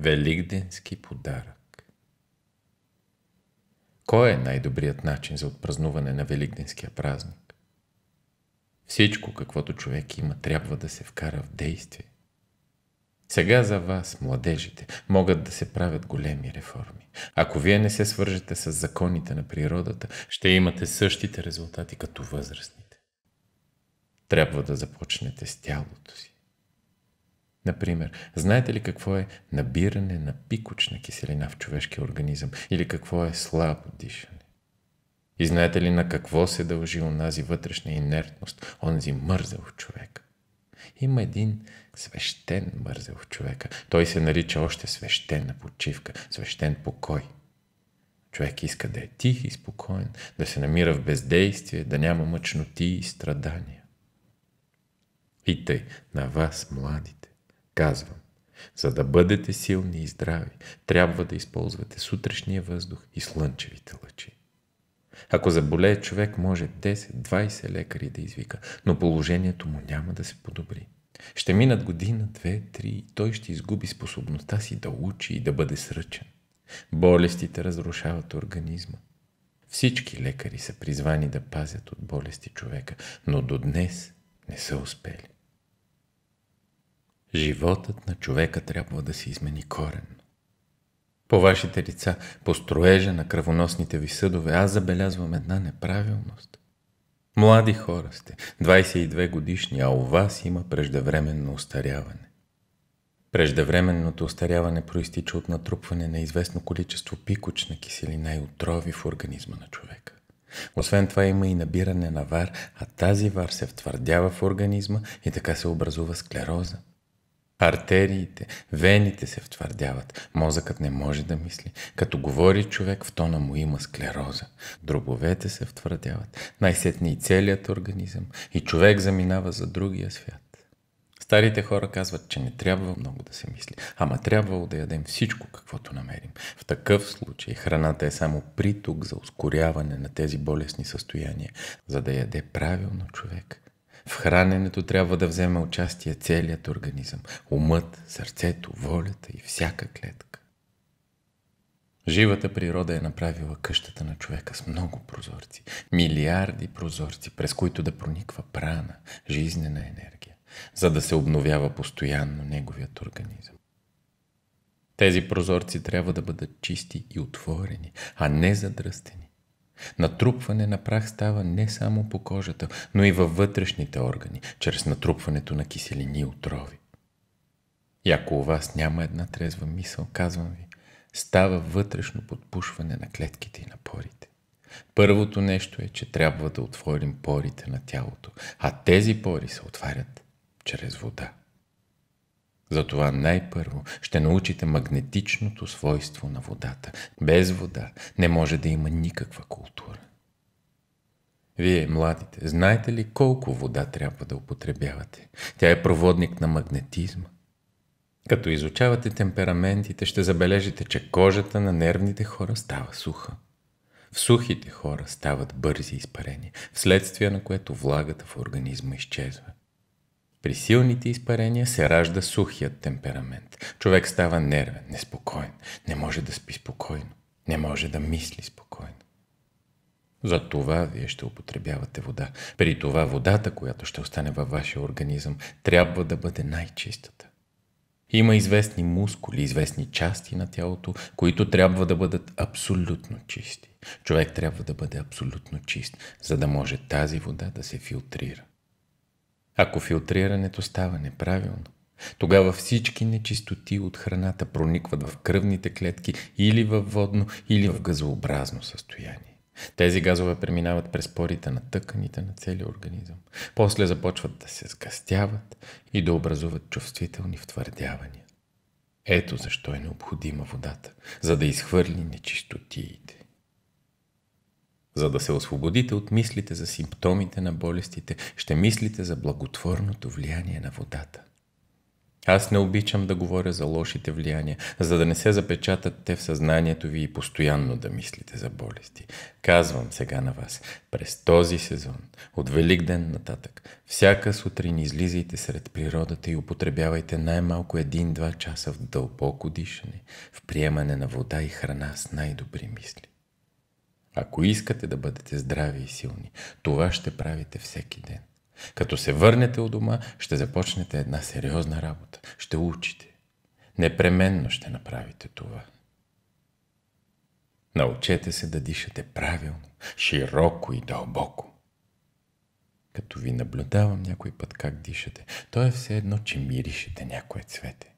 Великденски подарък Кой е най-добрият начин за отпразнуване на Великденския празник? Всичко, каквото човек има, трябва да се вкара в действие. Сега за вас, младежите, могат да се правят големи реформи. Ако вие не се свържете с законите на природата, ще имате същите резултати като възрастните. Трябва да започнете с тялото си. Например, знаете ли какво е набиране на пикочна киселина в човешкия организъм или какво е слабо дишане? И знаете ли на какво се дължи онази вътрешна инертност, онзи мързел в човека? Има един свещен мързел в човека. Той се нарича още свещена почивка, свещен покой. Човек иска да е тих и спокоен, да се намира в бездействие, да няма мъчноти и страдания. И тъй, на вас, младите, Казвам, за да бъдете силни и здрави, трябва да използвате сутрешния въздух и слънчевите лъчи. Ако заболее човек, може 10-20 лекари да извика, но положението му няма да се подобри. Ще минат година, две, три и той ще изгуби способността си да учи и да бъде сръчен. Болестите разрушават организма. Всички лекари са призвани да пазят от болести човека, но до днес не са успели. Животът на човека трябва да се измени корен. По вашите лица, по строежа на кръвоносните ви съдове, аз забелязвам една неправилност. Млади хора сте, 22 годишни, а у вас има преждевременно устаряване. Преждевременното остаряване проистича от натрупване на известно количество пикочна киселина и отрови в организма на човека. Освен това има и набиране на вар, а тази вар се втвърдява в организма и така се образува склероза. Артериите, вените се втвърдяват, мозъкът не може да мисли. Като говори човек, в тона му има склероза. Дробовете се втвърдяват, най-сетни и целият организъм. И човек заминава за другия свят. Старите хора казват, че не трябва много да се мисли, ама трябвало да ядем всичко, каквото намерим. В такъв случай храната е само приток за ускоряване на тези болесни състояния. За да яде правилно човек, в храненето трябва да вземе участие целият организъм – умът, сърцето, волята и всяка клетка. Живата природа е направила къщата на човека с много прозорци, милиарди прозорци, през които да прониква прана, жизнена енергия, за да се обновява постоянно неговият организъм. Тези прозорци трябва да бъдат чисти и отворени, а не задръстени. Натрупване на прах става не само по кожата, но и във вътрешните органи, чрез натрупването на киселини и отрови. И ако у вас няма една трезва мисъл, казвам ви, става вътрешно подпушване на клетките и на порите. Първото нещо е, че трябва да отворим порите на тялото, а тези пори се отварят чрез вода. Затова най-първо ще научите магнетичното свойство на водата. Без вода не може да има никаква култура. Вие, младите, знаете ли колко вода трябва да употребявате? Тя е проводник на магнетизма. Като изучавате темпераментите, ще забележите, че кожата на нервните хора става суха. В сухите хора стават бързи изпарения, вследствие на което влагата в организма изчезва. При силните изпарения се ражда сухият темперамент. Човек става нервен, неспокоен, не може да спи спокойно, не може да мисли спокойно. За това вие ще употребявате вода. При това водата, която ще остане във вашия организъм, трябва да бъде най-чистата. Има известни мускули, известни части на тялото, които трябва да бъдат абсолютно чисти. Човек трябва да бъде абсолютно чист, за да може тази вода да се филтрира. Ако филтрирането става неправилно, тогава всички нечистоти от храната проникват в кръвните клетки или в водно, или в газообразно състояние. Тези газове преминават през порите на тъканите на целия организъм. После започват да се сгъстяват и да образуват чувствителни втвърдявания. Ето защо е необходима водата, за да изхвърли нечистотиите. За да се освободите от мислите за симптомите на болестите, ще мислите за благотворното влияние на водата. Аз не обичам да говоря за лошите влияния, за да не се запечатат те в съзнанието ви и постоянно да мислите за болести. Казвам сега на вас, през този сезон, от Велик ден нататък, всяка сутрин излизайте сред природата и употребявайте най-малко един-два часа в дълбоко дишане, в приемане на вода и храна с най-добри мисли. Ако искате да бъдете здрави и силни, това ще правите всеки ден. Като се върнете от дома, ще започнете една сериозна работа. Ще учите. Непременно ще направите това. Научете се да дишате правилно, широко и дълбоко. Като ви наблюдавам някой път как дишате, то е все едно, че миришете някое цвете.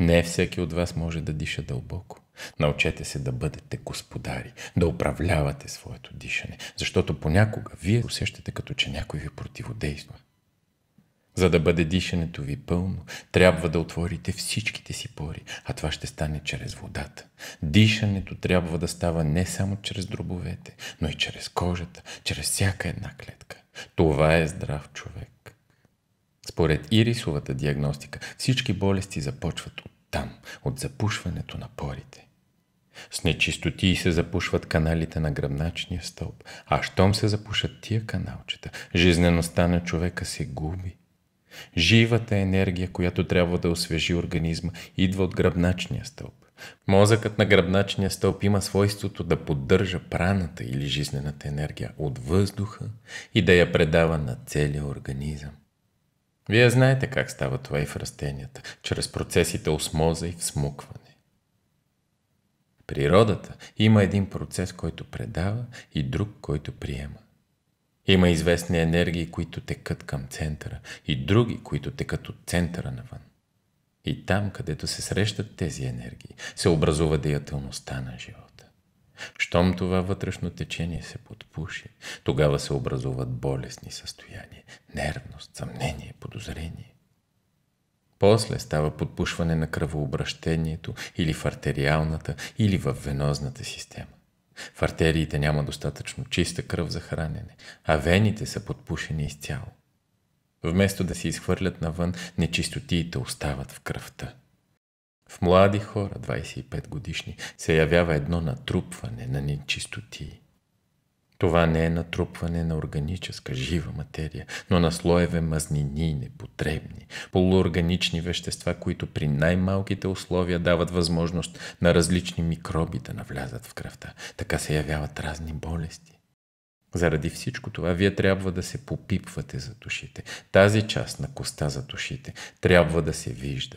Не всеки от вас може да диша дълбоко. Научете се да бъдете господари, да управлявате своето дишане, защото понякога вие усещате като че някой ви противодейства. За да бъде дишането ви пълно, трябва да отворите всичките си пори, а това ще стане чрез водата. Дишането трябва да става не само чрез дробовете, но и чрез кожата, чрез всяка една клетка. Това е здрав човек. Според ирисовата диагностика, всички болести започват от там, от запушването на порите. С нечистотии се запушват каналите на гръбначния стълб, а щом се запушат тия каналчета, жизнеността на човека се губи. Живата енергия, която трябва да освежи организма, идва от гръбначния стълб. Мозъкът на гръбначния стълб има свойството да поддържа праната или жизнената енергия от въздуха и да я предава на целия организъм. Вие знаете как става това и в растенията, чрез процесите осмоза и всмукване природата има един процес, който предава и друг, който приема. Има известни енергии, които текат към центъра и други, които текат от центъра навън. И там, където се срещат тези енергии, се образува деятелността на живота. Щом това вътрешно течение се подпуши, тогава се образуват болесни състояния, нервност, съмнение, подозрение. После става подпушване на кръвообращението или в артериалната, или в венозната система. В артериите няма достатъчно чиста кръв за хранене, а вените са подпушени изцяло. Вместо да се изхвърлят навън, нечистотиите остават в кръвта. В млади хора, 25 годишни, се явява едно натрупване на нечистотии. Това не е натрупване на органическа жива материя, но на слоеве мазнини, непотребни, полуорганични вещества, които при най-малките условия дават възможност на различни микроби да навлязат в кръвта. Така се явяват разни болести. Заради всичко това, вие трябва да се попипвате за душите. Тази част на коста за душите трябва да се вижда,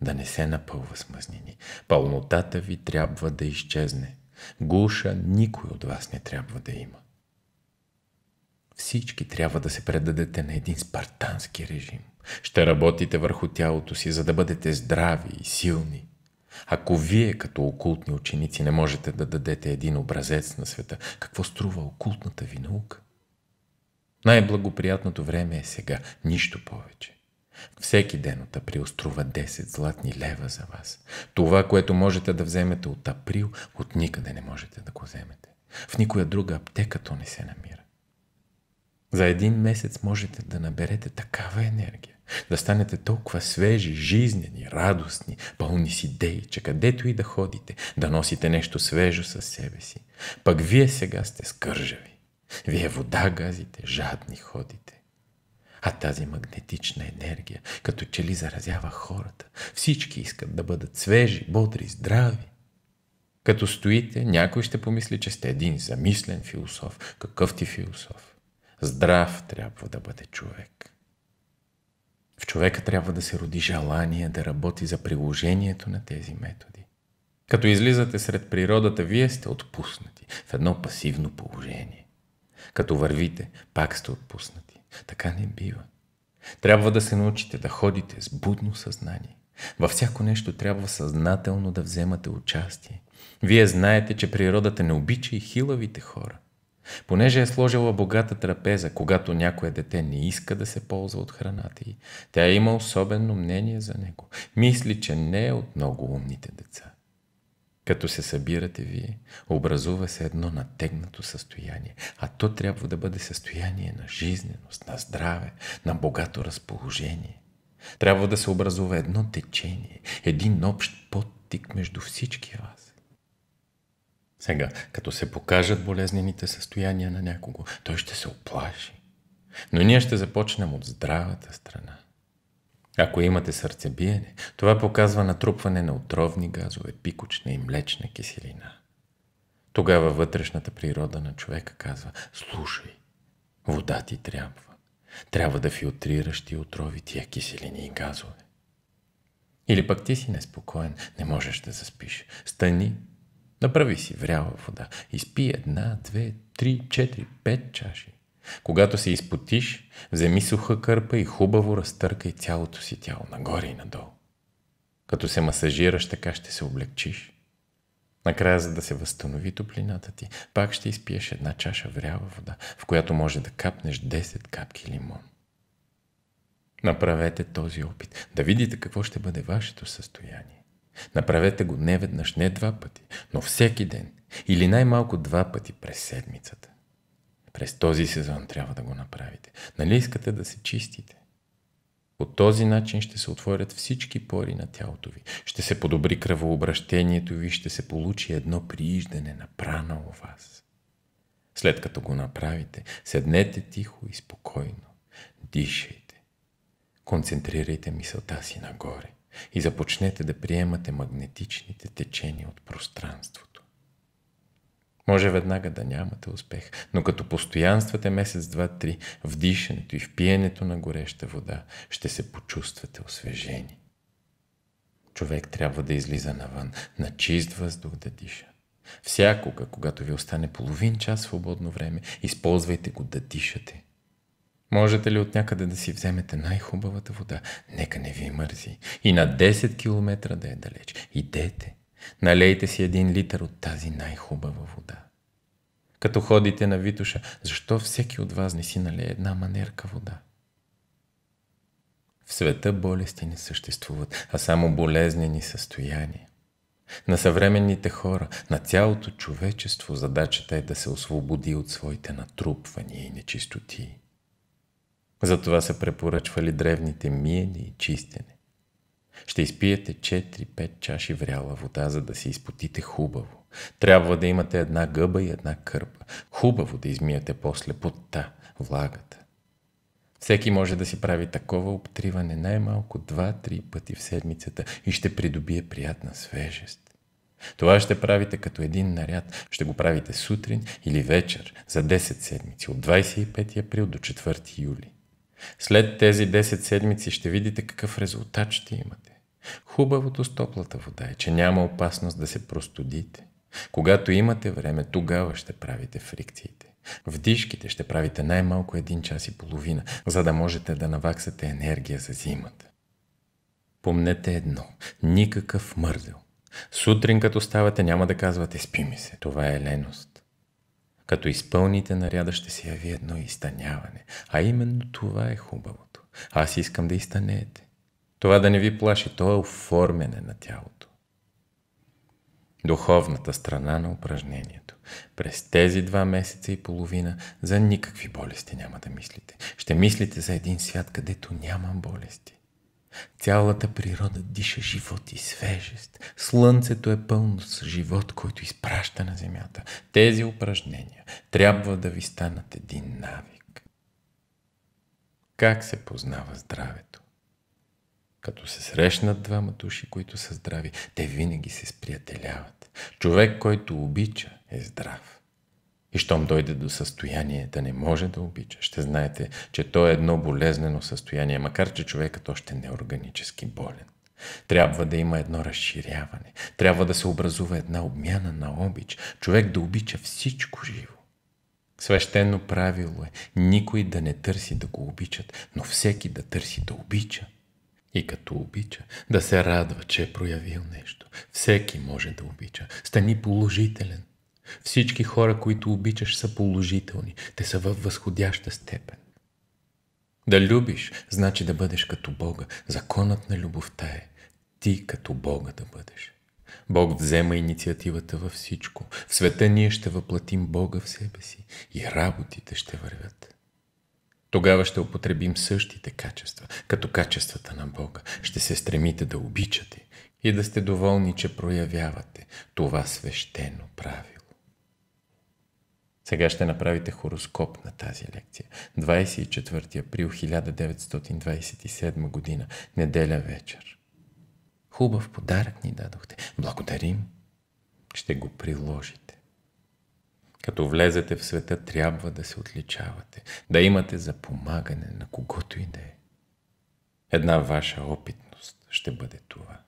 да не се напълва с мазнини. Пълнотата ви трябва да изчезне – Гуша никой от вас не трябва да има. Всички трябва да се предадете на един спартански режим. Ще работите върху тялото си, за да бъдете здрави и силни. Ако вие като окултни ученици не можете да дадете един образец на света, какво струва окултната ви наука? Най-благоприятното време е сега, нищо повече. Всеки ден от април струва 10 златни лева за вас. Това, което можете да вземете от април, от никъде не можете да го вземете. В никоя друга аптека то не се намира. За един месец можете да наберете такава енергия, да станете толкова свежи, жизнени, радостни, пълни с идеи, че където и да ходите, да носите нещо свежо със себе си. Пък вие сега сте скържави. Вие вода газите, жадни ходите. А тази магнетична енергия като че ли заразява хората. Всички искат да бъдат свежи, бодри, здрави. Като стоите, някой ще помисли, че сте един замислен философ. Какъв ти философ? Здрав трябва да бъде човек. В човека трябва да се роди желание да работи за приложението на тези методи. Като излизате сред природата, вие сте отпуснати в едно пасивно положение. Като вървите, пак сте отпуснати. Така не бива. Трябва да се научите да ходите с будно съзнание. Във всяко нещо трябва съзнателно да вземате участие. Вие знаете, че природата не обича и хилавите хора. Понеже е сложила богата трапеза, когато някое дете не иска да се ползва от храната й, тя има особено мнение за него. Мисли, че не е от много умните деца. Като се събирате вие, образува се едно натегнато състояние, а то трябва да бъде състояние на жизненост, на здраве, на богато разположение. Трябва да се образува едно течение, един общ подтик между всички вас. Сега, като се покажат болезнените състояния на някого, той ще се оплаши. Но ние ще започнем от здравата страна. Ако имате сърцебиене, това показва натрупване на отровни газове, пикочна и млечна киселина. Тогава вътрешната природа на човека казва «Слушай, вода ти трябва. Трябва да филтрираш ти отрови тия киселини и газове». Или пък ти си неспокоен, не можеш да заспиш. Стани, направи си врява вода, изпи една, две, три, четири, пет чаши. Когато се изпотиш, вземи суха кърпа и хубаво разтъркай цялото си тяло, нагоре и надолу. Като се масажираш, така ще се облегчиш. Накрая, за да се възстанови топлината ти, пак ще изпиеш една чаша врява вода, в която може да капнеш 10 капки лимон. Направете този опит, да видите какво ще бъде вашето състояние. Направете го не веднъж, не два пъти, но всеки ден или най-малко два пъти през седмицата. През този сезон трябва да го направите. Нали искате да се чистите? По този начин ще се отворят всички пори на тялото ви. Ще се подобри кръвообращението ви, ще се получи едно прииждане на прана у вас. След като го направите, седнете тихо и спокойно. Дишайте. Концентрирайте мисълта си нагоре и започнете да приемате магнетичните течения от пространството. Може веднага да нямате успех, но като постоянствате месец, два, три, в дишането и в пиенето на гореща вода, ще се почувствате освежени. Човек трябва да излиза навън, на чист въздух да диша. Всякога, когато ви остане половин час свободно време, използвайте го да дишате. Можете ли от някъде да си вземете най-хубавата вода? Нека не ви мързи. И на 10 км да е далеч. Идете. Налейте си един литър от тази най-хубава вода. Като ходите на Витуша, защо всеки от вас не си налее една манерка вода? В света болести не съществуват, а само болезнени състояния. На съвременните хора, на цялото човечество задачата е да се освободи от своите натрупвания и нечистоти. Затова са препоръчвали древните миене и чистене. Ще изпиете 4-5 чаши вряла вода, за да се изпотите хубаво. Трябва да имате една гъба и една кърпа. Хубаво да измиете после потта, влагата. Всеки може да си прави такова обтриване най-малко 2-3 пъти в седмицата и ще придобие приятна свежест. Това ще правите като един наряд. Ще го правите сутрин или вечер за 10 седмици, от 25 април до 4 юли. След тези 10 седмици ще видите какъв резултат ще имате. Хубавото с топлата вода е, че няма опасност да се простудите. Когато имате време, тогава ще правите фрикциите. Вдишките ще правите най-малко един час и половина, за да можете да наваксате енергия за зимата. Помнете едно – никакъв мързел. Сутрин като ставате няма да казвате «спи ми се». Това е леност. Като изпълните наряда ще се яви едно изтъняване, а именно това е хубавото. Аз искам да изтънеете. Това да не ви плаши, то е оформяне на тялото. Духовната страна на упражнението. През тези два месеца и половина за никакви болести няма да мислите. Ще мислите за един свят, където няма болести. Цялата природа диша живот и свежест. Слънцето е пълно с живот, който изпраща на земята. Тези упражнения трябва да ви станат един навик. Как се познава здравето? Като се срещнат двама души, които са здрави, те винаги се сприятеляват. Човек, който обича, е здрав. И щом дойде до състояние да не може да обича, ще знаете, че то е едно болезнено състояние, макар че човекът още не е органически болен. Трябва да има едно разширяване. Трябва да се образува една обмяна на обич. Човек да обича всичко живо. Свещено правило е никой да не търси да го обичат, но всеки да търси да обича. И като обича, да се радва, че е проявил нещо. Всеки може да обича. Стани положителен. Всички хора, които обичаш, са положителни. Те са във възходяща степен. Да любиш, значи да бъдеш като Бога. Законът на любовта е ти като Бога да бъдеш. Бог взема инициативата във всичко. В света ние ще въплатим Бога в себе си и работите ще вървят тогава ще употребим същите качества, като качествата на Бога. Ще се стремите да обичате и да сте доволни, че проявявате това свещено правило. Сега ще направите хороскоп на тази лекция. 24 април 1927 година, неделя вечер. Хубав подарък ни дадохте. Благодарим. Ще го приложите. Като влезете в света, трябва да се отличавате, да имате за помагане на когото и да е. Една ваша опитност ще бъде това.